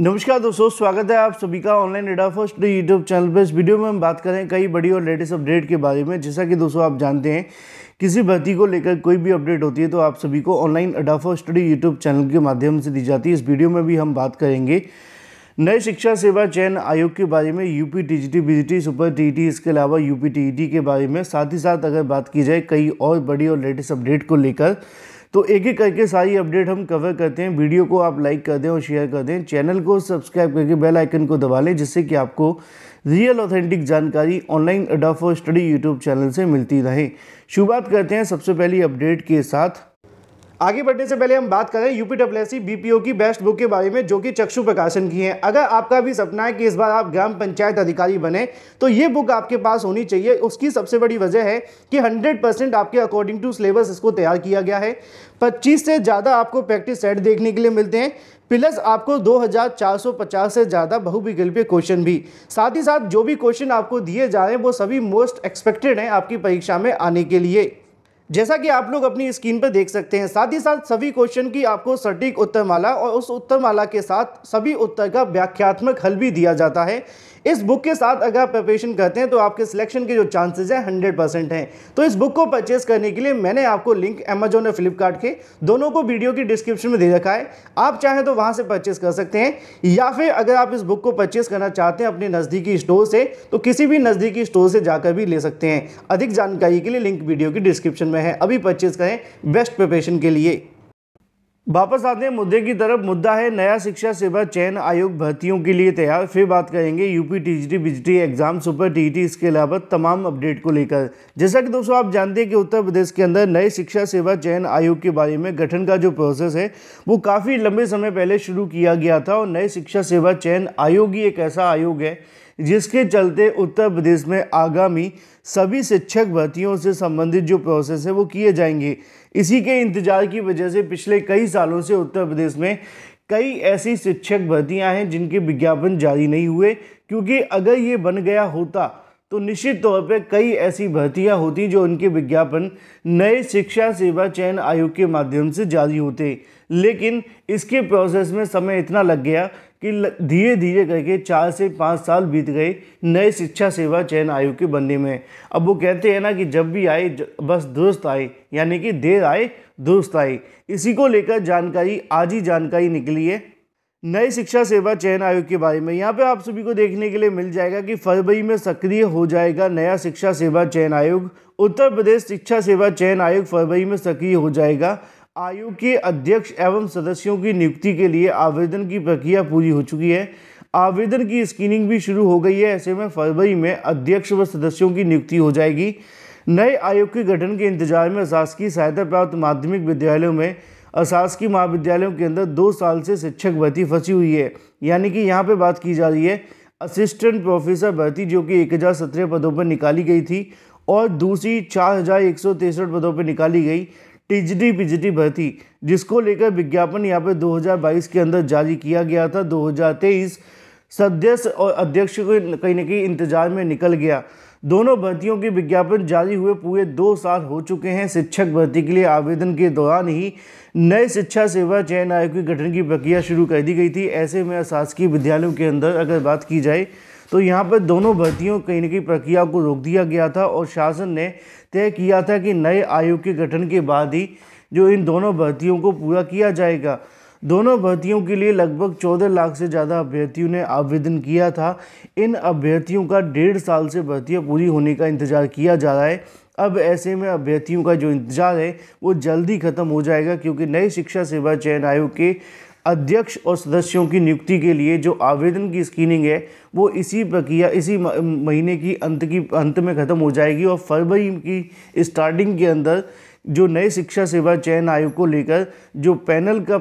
नमस्कार दोस्तों स्वागत है आप सभी का online data first YouTube channel पर इस वीडियो में हम बात करें कई बड़ी और लेटेस्ट अपडेट के बारे में जैसा कि दोस्तों आप जानते हैं किसी भर्ती को लेकर कोई भी अपडेट होती है तो आप सभी को ऑनलाइन अडाफो स्टडी यूट्यूब चैनल के माध्यम से दी जाती है इस वीडियो में भी हम बात करेंगे नए शिक्षा सेवा चयन आयोग के बारे में UP TGT PGT super TET इसके अलावा यूपी टीईटी e के बारे में साथ ही साथ अगर बात की जाए कई और बड़ी और लेटेस्ट अपडेट को लेकर तो एक एक करके सारी अपडेट हम कवर करते हैं वीडियो को आप लाइक कर दें और शेयर कर दें चैनल को सब्सक्राइब करके बेल आइकन को दबा लें जिससे कि आपको रियल ऑथेंटिक जानकारी ऑनलाइन अडाफो स्टडी यूट्यूब चैनल से मिलती रहे शुरुआत करते हैं सबसे पहली अपडेट के साथ आगे बढ़ने से पहले हम बात करें यूपी डब्ल्यूसी बीपीओ की बेस्ट बुक के बारे में जो कि चक्षु प्रकाशन की है अगर आपका भी सपना है कि इस बार आप ग्राम पंचायत अधिकारी बने तो ये बुक आपके पास होनी चाहिए उसकी सबसे बड़ी वजह है कि 100 परसेंट आपके अकॉर्डिंग टू सिलेबस इसको तैयार किया गया है पच्चीस से ज़्यादा आपको प्रैक्टिस सेट देखने के लिए मिलते हैं प्लस आपको 2450 से ज़्यादा बहुविकल्पीय क्वेश्चन भी साथ ही साथ जो भी क्वेश्चन आपको दिए जा रहे हैं वो सभी मोस्ट एक्सपेक्टेड हैं आपकी परीक्षा में आने के लिए जैसा कि आप लोग अपनी स्क्रीन पर देख सकते हैं साथ ही साथ सभी क्वेश्चन की आपको सटीक उत्तर माला और उस उत्तर माला के साथ सभी उत्तर का व्याख्यात्मक हल भी दिया जाता है इस बुक के साथ अगर आप प्रिपरेशन करते हैं तो आपके सिलेक्शन के जो चांसेस हैं हंड्रेड परसेंट हैं तो इस बुक को परचेज करने के लिए मैंने आपको लिंक अमेजोन और फ्लिपकार्ट के दोनों को वीडियो की डिस्क्रिप्शन में दे रखा है आप चाहें तो वहाँ से परचेज कर सकते हैं या फिर अगर आप इस बुक को परचेज करना चाहते हैं अपने नज़दीकी स्टोर से तो किसी भी नज़दीकी स्टोर से जाकर भी ले सकते हैं अधिक जानकारी के लिए लिंक वीडियो की डिस्क्रिप्शन में है अभी परचेज करें बेस्ट प्रिपरेशन के लिए वापस आते हैं मुद्दे की तरफ मुद्दा है नया शिक्षा सेवा चयन आयोग भर्तियों के लिए तैयार फिर बात करेंगे UP TGT PGT exam super TET इसके अलावा तमाम अपडेट को लेकर जैसा कि दोस्तों आप जानते हैं कि उत्तर प्रदेश के अंदर नए शिक्षा सेवा चयन आयोग के बारे में गठन का जो प्रोसेस है वो काफ़ी लंबे समय पहले शुरू किया गया था और नए शिक्षा सेवा चयन आयोग ही एक ऐसा आयोग है जिसके चलते उत्तर प्रदेश में आगामी सभी शिक्षक भर्तियों से संबंधित जो प्रोसेस है वो किए जाएंगे इसी के इंतजार की वजह से पिछले कई सालों से उत्तर प्रदेश में कई ऐसी शिक्षक भर्तियां हैं जिनके विज्ञापन जारी नहीं हुए क्योंकि अगर ये बन गया होता तो निश्चित तौर पर कई ऐसी भर्तियां होती जो उनके विज्ञापन नए शिक्षा सेवा चयन आयोग के माध्यम से जारी होते लेकिन इसके प्रोसेस में समय इतना लग गया कि धीरे धीरे करके चार से पाँच साल बीत गए नए शिक्षा सेवा चयन आयोग के बनने में अब वो कहते हैं ना कि जब भी आए बस दुरुस्त आए यानी कि देर आए दुरुस्त आए इसी को लेकर जानकारी आज ही जानकारी निकली है नए शिक्षा सेवा चयन आयोग के बारे में यहाँ पे आप सभी को देखने के लिए मिल जाएगा कि फरवरी में सक्रिय हो जाएगा नया शिक्षा सेवा चयन आयोग उत्तर प्रदेश शिक्षा सेवा चयन आयोग फरवरी में सक्रिय हो जाएगा आयोग के अध्यक्ष एवं सदस्यों की नियुक्ति के लिए आवेदन की प्रक्रिया पूरी हो चुकी है आवेदन की स्क्रीनिंग भी शुरू हो गई है ऐसे में फरवरी में अध्यक्ष व सदस्यों की नियुक्ति हो जाएगी नए आयोग के गठन के इंतजार में अशासकीय सहायता प्राप्त माध्यमिक विद्यालयों में अशासकीय महाविद्यालयों के अंदर दो साल से शिक्षक भर्ती फंसी हुई है यानी कि यहाँ पर बात की जा रही है असिस्टेंट प्रोफेसर भर्ती जो कि एक हज़ार सत्रह पदों पर निकाली गई थी और दूसरी चार हज़ार एक सौ तिरसठ पदों पर निकाली गई टिजडी पिजडी भर्ती जिसको लेकर विज्ञापन यहाँ पे 2022 के अंदर जारी किया गया था 2023 सदस्य और अध्यक्ष को कहीं ना कहीं इंतजार में निकल गया दोनों भर्तियों के विज्ञापन जारी हुए पूरे दो साल हो चुके हैं शिक्षक भर्ती के लिए आवेदन के दौरान ही नए शिक्षा सेवा चयन आयोग के गठन की प्रक्रिया शुरू कर दी गई थी ऐसे में अशासकीय विद्यालयों के अंदर अगर बात की जाए तो यहाँ पर दोनों भर्तियों की इनकी प्रक्रिया को रोक दिया गया था और शासन ने तय किया था कि नए आयोग के गठन के बाद ही जो इन दोनों भर्तियों को पूरा किया जाएगा दोनों भर्तियों के लिए लगभग चौदह लाख से ज़्यादा अभ्यर्थियों ने आवेदन किया था इन अभ्यर्थियों का डेढ़ साल से भर्तियाँ पूरी होने का इंतज़ार किया जा रहा है अब ऐसे में अभ्यर्थियों का जो इंतजार है वो जल्दी ख़त्म हो जाएगा क्योंकि नई शिक्षा सेवा चयन आयोग के अध्यक्ष और सदस्यों की नियुक्ति के लिए जो आवेदन की स्क्रीनिंग है वो इसी प्रक्रिया इसी महीने की अंत की अंत में ख़त्म हो जाएगी और फरवरी की स्टार्टिंग के अंदर जो नए शिक्षा सेवा चयन आयोग को लेकर जो पैनल का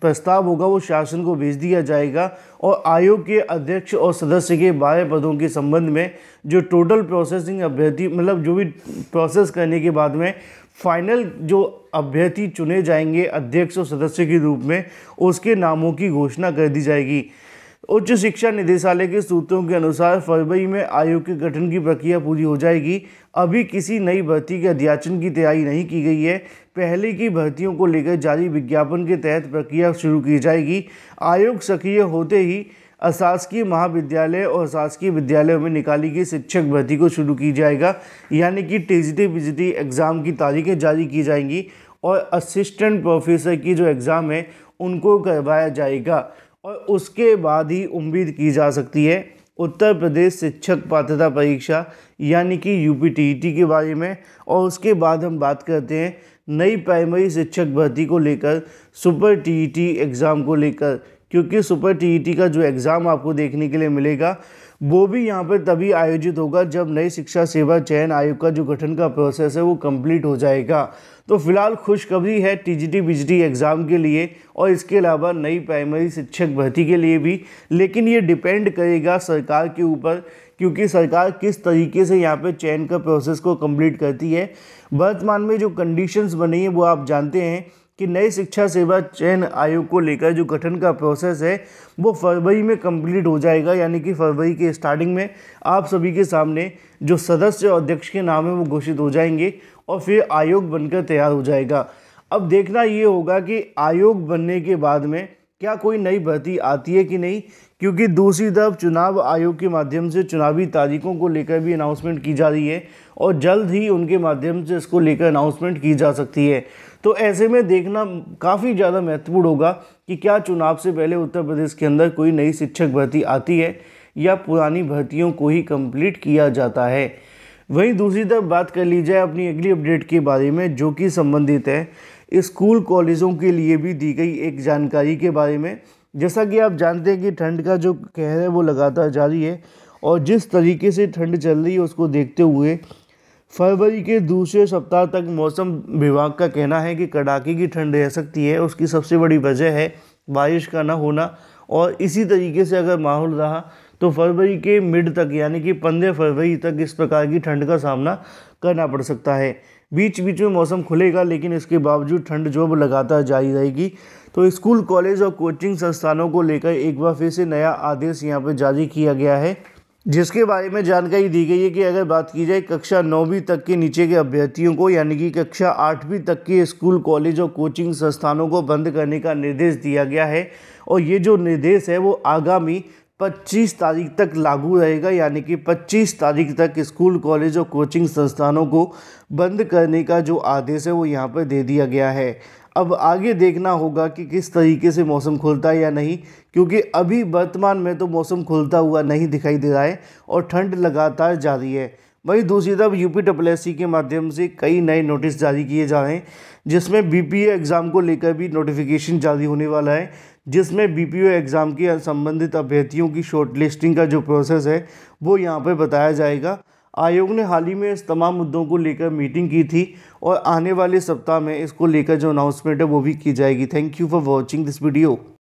प्रस्ताव होगा वो शासन को भेज दिया जाएगा और आयोग के अध्यक्ष और सदस्य के बारह पदों के संबंध में जो टोटल प्रोसेसिंग अभ्यर्थी मतलब जो भी प्रोसेस करने के बाद में फाइनल जो अभ्यर्थी चुने जाएंगे अध्यक्ष और सदस्य के रूप में उसके नामों की घोषणा कर दी जाएगी उच्च शिक्षा निदेशालय के सूत्रों के अनुसार फरवरी में आयोग के गठन की प्रक्रिया पूरी हो जाएगी अभी किसी नई भर्ती के अध्याचन की तैयारी नहीं की गई है पहले की भर्तियों को लेकर जारी विज्ञापन के तहत प्रक्रिया शुरू की जाएगी आयोग सक्रिय होते ही अशासकीय महाविद्यालय और अशासकीय विद्यालयों में निकाली गई शिक्षक भर्ती को शुरू की जाएगा यानी कि टीजीटी पीजीटी एग्ज़ाम की तारीखें जारी की जाएंगी और असिस्टेंट प्रोफेसर की जो एग्ज़ाम है उनको करवाया जाएगा और उसके बाद ही उम्मीद की जा सकती है उत्तर प्रदेश शिक्षक पात्रता परीक्षा यानी कि यू पी e के बारे में और उसके बाद हम बात करते हैं नई प्राइमरी शिक्षक भर्ती को लेकर सुपर टी एग्ज़ाम को लेकर क्योंकि सुपर टीईटी का जो एग्ज़ाम आपको देखने के लिए मिलेगा वो भी यहाँ पर तभी आयोजित होगा जब नई शिक्षा सेवा चयन आयोग का जो गठन का प्रोसेस है वो कंप्लीट हो जाएगा तो फिलहाल खुशखबरी है टीजीटी बीजीटी एग्ज़ाम के लिए और इसके अलावा नई प्राइमरी शिक्षक भर्ती के लिए भी लेकिन ये डिपेंड करेगा सरकार के ऊपर क्योंकि सरकार किस तरीके से यहाँ पे चयन का प्रोसेस को कंप्लीट करती है वर्तमान में जो कंडीशंस बनी है वो आप जानते हैं कि नई शिक्षा सेवा चयन आयोग को लेकर जो गठन का प्रोसेस है वो फरवरी में कंप्लीट हो जाएगा यानी कि फरवरी के स्टार्टिंग में आप सभी के सामने जो सदस्य और अध्यक्ष के नाम है वो घोषित हो जाएंगे और फिर आयोग बनकर तैयार हो जाएगा अब देखना ये होगा कि आयोग बनने के बाद में क्या कोई नई भर्ती आती है कि नहीं क्योंकि दूसरी तरफ चुनाव आयोग के माध्यम से चुनावी तारीखों को लेकर भी अनाउंसमेंट की जा रही है और जल्द ही उनके माध्यम से इसको लेकर अनाउंसमेंट की जा सकती है तो ऐसे में देखना काफ़ी ज़्यादा महत्वपूर्ण होगा कि क्या चुनाव से पहले उत्तर प्रदेश के अंदर कोई नई शिक्षक भर्ती आती है या पुरानी भर्तियों को ही कंप्लीट किया जाता है वहीं दूसरी तरफ बात कर ली जाए अपनी अगली अपडेट के बारे में जो कि संबंधित है स्कूल कॉलेजों के लिए भी दी गई एक जानकारी के बारे में जैसा कि आप जानते हैं कि ठंड का जो कहर है वो लगातार जारी है और जिस तरीके से ठंड चल रही है उसको देखते हुए फरवरी के दूसरे सप्ताह तक मौसम विभाग का कहना है कि कड़ाके की ठंड रह सकती है उसकी सबसे बड़ी वजह है बारिश का ना होना और इसी तरीके से अगर माहौल रहा तो फरवरी के मिड तक यानी कि पंद्रह फरवरी तक इस प्रकार की ठंड का सामना करना पड़ सकता है बीच बीच में मौसम खुलेगा लेकिन इसके बावजूद ठंड जो लगातार जारी रहेगी तो स्कूल कॉलेज और कोचिंग संस्थानों को लेकर एक बार फिर से नया आदेश यहाँ पर जारी किया गया है जिसके बारे में जानकारी दी गई है कि अगर बात की जाए कक्षा नौवीं तक के नीचे के अभ्यर्थियों को यानी कि कक्षा आठवीं तक के स्कूल कॉलेज और कोचिंग संस्थानों को बंद करने का निर्देश दिया गया है और ये जो निर्देश है वो आगामी 25 तारीख तक लागू रहेगा यानी कि 25 तारीख तक स्कूल कॉलेज और कोचिंग संस्थानों को बंद करने का जो आदेश है वो यहाँ पर दे दिया गया है अब आगे देखना होगा कि किस तरीके से मौसम खुलता है या नहीं क्योंकि अभी वर्तमान में तो मौसम खुलता हुआ नहीं दिखाई दे रहा है और ठंड लगातार जारी है वहीं दूसरी तरफ यूपी डब्ल्यू के माध्यम से कई नए नोटिस जारी किए जा रहे हैं जिसमें बीपीओ एग्ज़ाम को लेकर भी नोटिफिकेशन जारी होने वाला है जिसमें बीपीओ एग्ज़ाम के संबंधित अभ्यर्थियों की शॉर्ट लिस्टिंग का जो प्रोसेस है वो यहाँ पर बताया जाएगा आयोग ने हाल ही में इस तमाम मुद्दों को लेकर मीटिंग की थी और आने वाले सप्ताह में इसको लेकर जो अनाउंसमेंट है वो भी की जाएगी thank you for watching this video